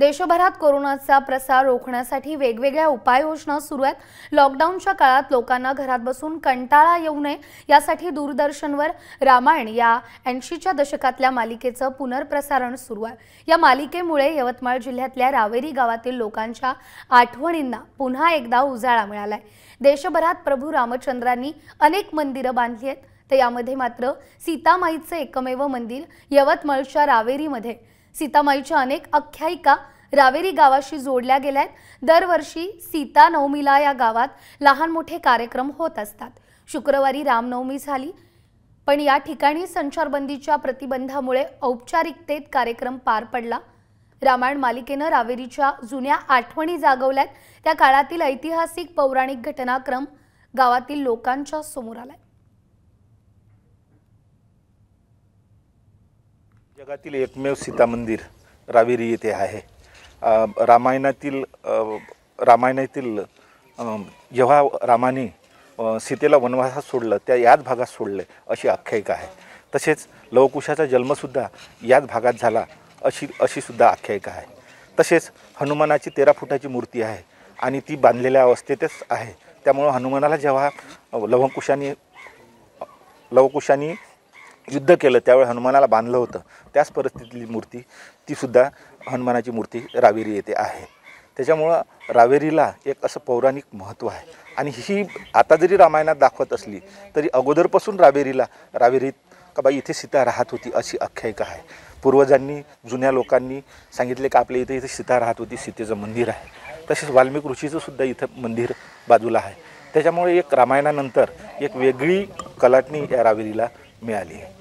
देशभरात कोरोनाचा प्रसार रोखण्यासाठी वेगवेगळ्या उपाययोजना सुरू आहेत लॉकडाऊनच्या काळात लोकांना घरात बसून कंटाळा येऊ नये यासाठी दूरदर्शनवर रामायण या ऐंशीच्या दशकातल्या मालिकेचं पुनर्प्रसारण सुरू आहे या मालिकेमुळे यवतमाळ जिल्ह्यातल्या रावेरी गावातील लोकांच्या आठवणींना पुन्हा एकदा उजाळा मिळालाय देशभरात प्रभू रामचंद्रांनी अनेक मंदिरं बांधली आहेत तर यामध्ये मात्र सीतामाईचं एकमेव मंदिर यवतमाळच्या रावेरीमध्ये सीतामाईच्या अनेक आख्यायिका रावेरी गावाशी जोडल्या गेल्या आहेत दरवर्षी सीता नवमीला या गावात लहान मोठे कार्यक्रम होत असतात शुक्रवारी रामनवमी झाली पण या ठिकाणी संचारबंदीच्या प्रतिबंधामुळे औपचारिकतेत कार्यक्रम पार पडला रामायण मालिकेनं रावेरीच्या जुन्या आठवणी जागवल्यात त्या काळातील ऐतिहासिक पौराणिक घटनाक्रम गावातील लोकांच्या समोर आलाय जगातील एकमेव सीता मंदिर रावेरी येथे आहे रामायणातील रामायणातील जेव्हा रामाने सीतेला वनवासात सोडलं त्या याच भागात सोडलं अशी आख्यायिका आहे तसेच लवकुशाचा जन्मसुद्धा याच भागात झाला अशी अशीसुद्धा आख्यायिका आहे तसेच हनुमानाची तेरा फुटाची मूर्ती आहे आणि ती बांधलेल्या अवस्थेतच आहे त्यामुळं हनुमानाला जेव्हा लवकुशाने लवकुशाने युद्ध केलं त्यावेळी हनुमानाला बांधलं होतं त्याच परिस्थितीतली मूर्ती तीसुद्धा हनुमानाची मूर्ती रावेरी येथे आहे त्याच्यामुळं रावेरीला एक असं पौराणिक महत्त्व आहे आणि ही आता जरी रामायणात दाखवत असली तरी अगोदरपासून रावेरीला रावेरीत का बाई इथे सीता राहत होती अशी आख्यायिका आहे पूर्वजांनी जुन्या लोकांनी सांगितले की आपल्या इथे इथे सीता राहत होती सीतेचं मंदिर आहे तसेच वाल्मिक ऋषीचं सुद्धा इथं मंदिर बाजूला आहे त्याच्यामुळे एक रामायणानंतर एक वेगळी कलाटणी या रावेरीला मिळाली आहे